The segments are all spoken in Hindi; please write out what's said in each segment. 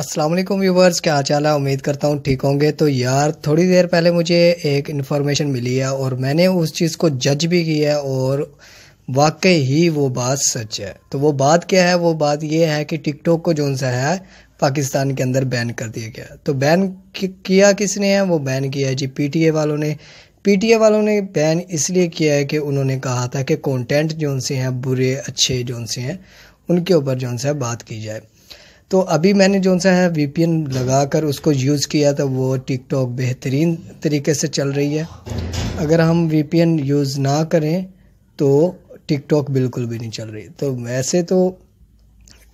अस्सलाम वालेकुम व्यूवर्स क्या हाल है उम्मीद करता हूँ ठीक होंगे तो यार थोड़ी देर पहले मुझे एक इन्फॉर्मेशन मिली है और मैंने उस चीज़ को जज भी किया है और वाकई ही वो बात सच है तो वो बात क्या है वो बात ये है कि टिकटॉक को जो सा है पाकिस्तान के अंदर बैन कर दिया गया तो बैन किया किसने है वो बैन किया है जी ए वालों ने ए वालों ने बैन इसलिए किया है कि उन्होंने कहा था कि कॉन्टेंट जो उनसे हैं बुरे अच्छे जो उनसे हैं उनके ऊपर जो उनसे बात की जाए तो अभी मैंने जो सा है वी लगा कर उसको यूज़ किया तो वो टिकटॉक बेहतरीन तरीके से चल रही है अगर हम वी यूज़ ना करें तो टिकटॉक बिल्कुल भी नहीं चल रही तो वैसे तो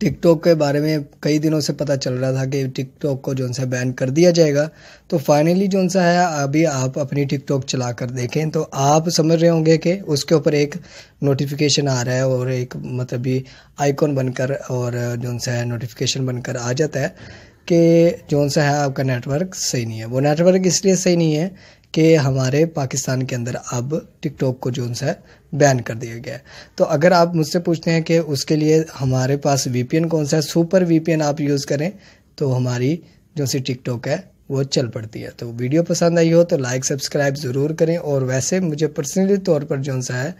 टिकटॉक के बारे में कई दिनों से पता चल रहा था कि टिकटॉक को जो सा बैन कर दिया जाएगा तो फाइनली जो सा है अभी आप अपनी टिकटॉक चला कर देखें तो आप समझ रहे होंगे कि उसके ऊपर एक नोटिफिकेशन आ रहा है और एक मतलब ये आइकॉन बनकर और जो सा है नोटिफिकेशन बनकर आ जाता है कि जो सा है आपका नेटवर्क सही नहीं है वो नेटवर्क इसलिए सही नहीं है कि हमारे पाकिस्तान के अंदर अब टिकटॉक को जो है बैन कर दिया गया है तो अगर आप मुझसे पूछते हैं कि उसके लिए हमारे पास वीपीएन कौन सा है सुपर वीपीएन आप यूज़ करें तो हमारी जो सी टिकटॉक है वो चल पड़ती है तो वीडियो पसंद आई हो तो लाइक सब्सक्राइब ज़रूर करें और वैसे मुझे पर्सनली तौर पर जो सा है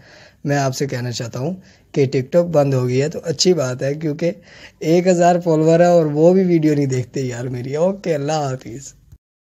मैं आपसे कहना चाहता हूँ कि टिकटॉक बंद हो गई है तो अच्छी बात है क्योंकि एक हज़ार फॉलोअर है और वो भी वीडियो नहीं देखते यार मेरी ओके अल्लाह हाफिज़